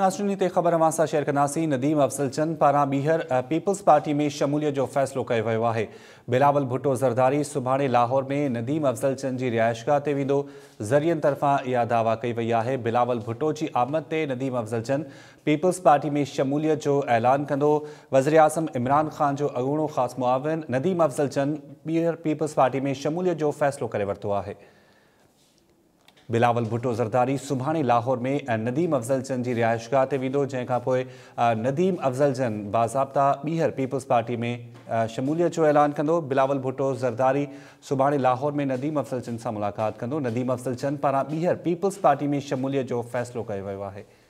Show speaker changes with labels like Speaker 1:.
Speaker 1: नासरीन ते ख़बर अवां सां शेयर कंदासीं नदीम अफ़सल चंद पारा ॿीहर पीपल्स पार्टी में शमूलियत जो फ़ैसिलो कयो बिलावल भुट्टो ज़रदारी सुभाणे लाहौर में नदीम अफ़सल चंद की रिहाइशगाह ते जरियन तरफा यह दावा कई वही है बिलावल भुट्टो की आमद ते नदीम अफ़सल चंद पीपल्स पार्टी में शमूलियत जो ऐलान कंदो वज़र अजम इमरान ख़ान जो अॻूणो खास मुआविन नदीम अफ़सल चंद ॿीहर पीपल्स पार्टी में शमूलियत जो फैसलो करे वरितो आहे बिलावल भुट्टो ज़रदारी सुभाणे लाहौर में नदीम अफ़ज़ल चंद जी रिहाइशगाह ते वेंदो जंहिंखां पोइ नदीम अफ़ज़ल चंद बाज़ाब्ता ॿीहर पीपल्स पार्टी में शमूलियत जो ऐलान कंदो बिलावल भुट्टो ज़रदारी सुभाणे लाहौर में नदीम अफ़सल चंद सां मुलाक़ात कंदो नदीम अफ़ज़ल चंद पारां ॿीहर पीपल्स पार्टी में शमूलियत जो फ़ैसिलो कयो वियो आहे